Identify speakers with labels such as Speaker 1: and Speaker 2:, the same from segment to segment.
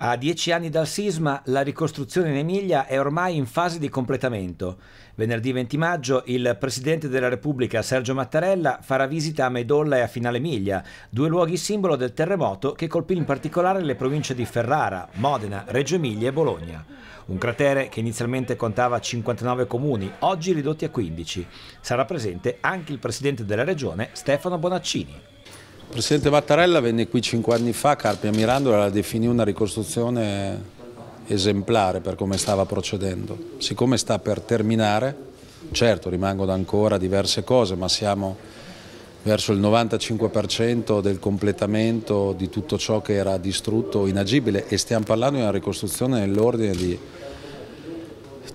Speaker 1: A dieci anni dal sisma, la ricostruzione in Emilia è ormai in fase di completamento. Venerdì 20 maggio il Presidente della Repubblica Sergio Mattarella farà visita a Medolla e a Finale Emilia, due luoghi simbolo del terremoto che colpì in particolare le province di Ferrara, Modena, Reggio Emilia e Bologna. Un cratere che inizialmente contava 59 comuni, oggi ridotti a 15. Sarà presente anche il Presidente della Regione Stefano
Speaker 2: Bonaccini. Il presidente Mattarella venne qui cinque anni fa, Carpia Mirandola la definì una ricostruzione esemplare per come stava procedendo. Siccome sta per terminare, certo rimangono ancora diverse cose, ma siamo verso il 95% del completamento di tutto ciò che era distrutto o inagibile e stiamo parlando di una ricostruzione nell'ordine di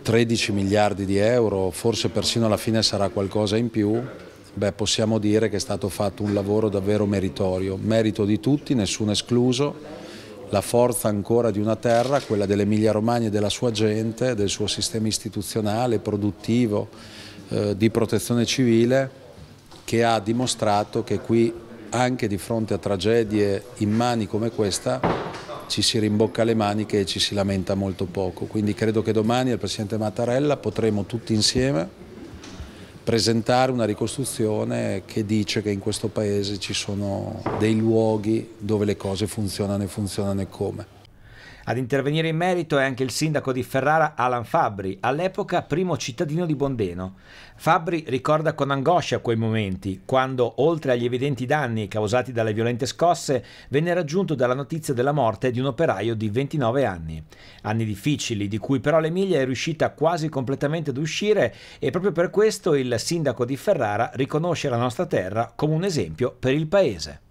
Speaker 2: 13 miliardi di euro, forse persino alla fine sarà qualcosa in più, Beh, possiamo dire che è stato fatto un lavoro davvero meritorio, merito di tutti, nessuno escluso, la forza ancora di una terra, quella dell'Emilia Romagna e della sua gente, del suo sistema istituzionale, produttivo, eh, di protezione civile, che ha dimostrato che qui anche di fronte a tragedie immani come questa ci si rimbocca le maniche e ci si lamenta molto poco. Quindi credo che domani al Presidente Mattarella potremo tutti insieme presentare una ricostruzione che dice che in questo paese ci sono dei luoghi dove le cose funzionano e funzionano e come.
Speaker 1: Ad intervenire in merito è anche il sindaco di Ferrara Alan Fabri, all'epoca primo cittadino di Bondeno. Fabri ricorda con angoscia quei momenti, quando, oltre agli evidenti danni causati dalle violente scosse, venne raggiunto dalla notizia della morte di un operaio di 29 anni. Anni difficili, di cui però l'Emilia è riuscita quasi completamente ad uscire e proprio per questo il sindaco di Ferrara riconosce la nostra terra come un esempio per il paese.